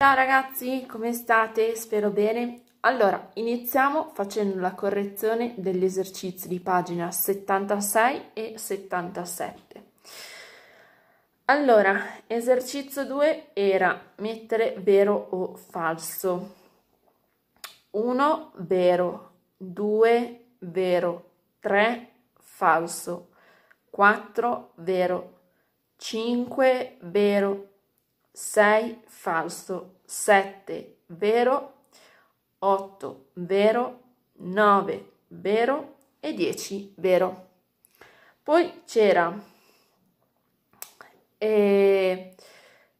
Ciao ragazzi, come state? Spero bene. Allora, iniziamo facendo la correzione degli esercizi di pagina 76 e 77. Allora, esercizio 2 era mettere vero o falso. 1 vero, 2 vero, 3 falso, 4 vero, 5 vero, 6 falso, 7 vero, 8 vero, 9 vero e 10 vero. Poi c'era eh,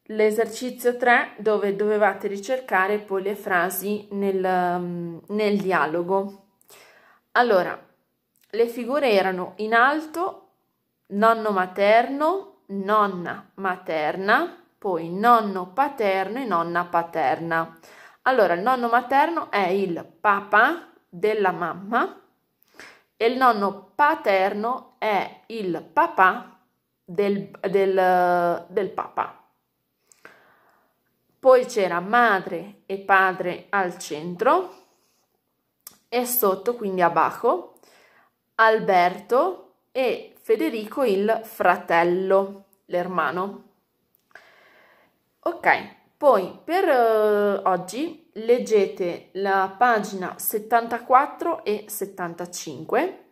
l'esercizio 3 dove dovevate ricercare poi le frasi nel, mm, nel dialogo. Allora, le figure erano in alto, nonno materno, nonna materna, poi nonno paterno e nonna paterna. Allora, il nonno materno è il papà della mamma e il nonno paterno è il papà del, del, del papà. Poi c'era madre e padre al centro e sotto, quindi abajo, Alberto e Federico il fratello, l'ermano. Ok, poi per eh, oggi leggete la pagina 74 e 75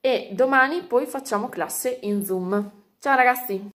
e domani poi facciamo classe in Zoom. Ciao ragazzi!